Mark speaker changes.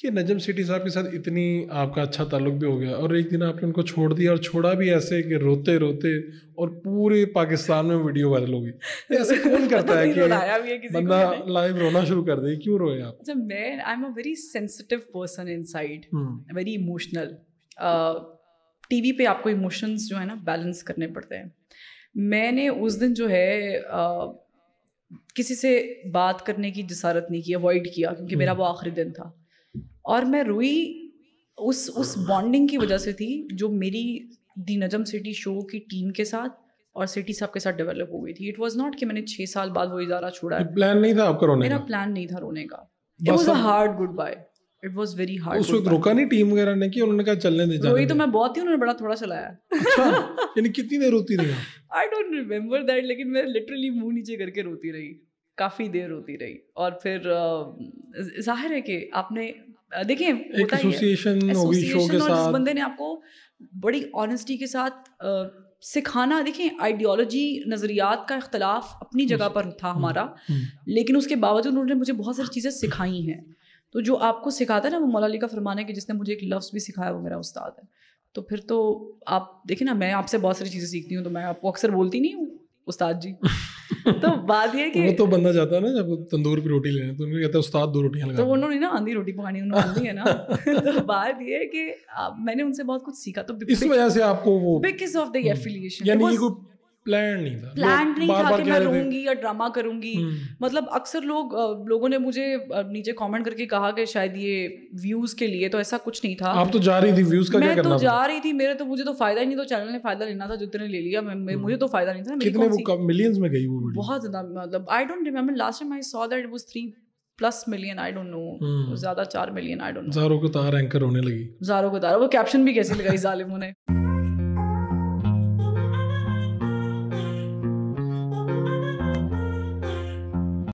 Speaker 1: कि नजम सिटी साहब के साथ इतनी आपका अच्छा ताल्लुक भी हो गया और एक दिन आपने उनको छोड़ दिया और छोड़ा भी ऐसे कि रोते रोते और पूरे पाकिस्तान में वीडियो वायरल हो गई
Speaker 2: तो ऐसे कौन करता है कि बंदा
Speaker 1: लाइव रोना शुरू कर दे क्यों रोए आप
Speaker 2: अच्छा मैं I am hmm. A very sensitive person inside very emotional TV पे आपको इमोशंस जो है ना बैलेंस करने पड़ते हैं मैंने उस दिन जो है uh, किसी से बात करने की जसारत नहीं की अवॉइड किया क्योंकि मेरा हम्म। वो आखिरी दिन था और मैं रोई उस उस बॉन्डिंग की वजह से थी जो मेरी दी नजम सिटी शो की टीम के साथ और सिटी साहब के साथ डेवलप हो गई थी इट वॉज नॉट कि मैंने छः साल बाद वो इजारा छोड़ा
Speaker 1: प्लान नहीं था आपका रोने मेरा
Speaker 2: प्लान नहीं था रोने का
Speaker 1: it was a hard
Speaker 2: good bye it was very hard उस वक्त रुका
Speaker 1: नहीं टीम वगैरह ने कि उन्होंने कहा चलने दे जाने रोई तो
Speaker 2: मैं बहुत ही उन्होंने बड़ा थोड़ा चलाया
Speaker 1: अच्छा, यानी कितनी देर रोती रही
Speaker 2: आई डोंट रिमेम्बर दैट लेकिन मैं लिटरली मुंह नीचे करके रोती रही काफ़ी देर रोती रही और फिर जाहिर है कि आपने देखिए एक एसोसिएशन होगी शो के साथ बंदे ने आपको बड़ी ऑनेस्टी के साथ आ, सिखाना देखिए आइडियोलॉजी नज़रियात का इख्तलाफ अपनी हम्म। जगह पर था हम्म। हमारा हम्म। लेकिन उसके बावजूद उन्होंने मुझे बहुत सारी चीज़ें सिखाई हैं तो जो आपको सिखाता है ना वो मौलाली का फरमान है कि जिसने मुझे एक लफ्ज़ भी सिखाया वो मेरा उस्ताद है तो फिर तो आप देखिए ना मैं आपसे बहुत सारी चीज़ें सीखती हूँ तो मैं आपको अक्सर बोलती नहीं हूँ उस्ताद जी तो बात ये कि वो तो
Speaker 1: बंदा जाता है ना जब तंदूर पे रोटी लेने तो उनको कहता है उस्ताद दो रोटियां लगा तो
Speaker 2: उन्होंने ना आंधी रोटी पानी उन्होंने आंधी है ना तो बात ये कि मैंने उनसे बहुत कुछ सीखा तो इस वजह से आपको वो बिकॉज ऑफ द एफिलिएशन यानी ये कोई
Speaker 1: प्लान नहीं था प्लान नहीं था कि मैं रोऊंगी
Speaker 2: या ड्रामा करूंगी हम्म। मतलब अक्सर लोग लोगों ने मुझे नीचे कमेंट करके कहा कि शायद ये व्यूज के लिए तो ऐसा कुछ नहीं था आप तो जा रही थी व्यूज का मैं क्या तो करना जा रही थी मेरे तो मुझे तो फायदा ही नहीं तो चैनल ने फायदा लेना था जितने ले लिया मुझे हम्म। तो फायदा नहीं था कितने वो
Speaker 1: मिलियंस में गई वो
Speaker 2: बहुत ज्यादा मतलब I don't remember last time I saw that it was 3 plus million I don't know ज्यादा चार मिलियन आई
Speaker 1: डोंट नो जारो को तार तो एंकर होने लगी
Speaker 2: जारो को तार तो वो कैप्शन भी कैसे लगाई जालिमों ने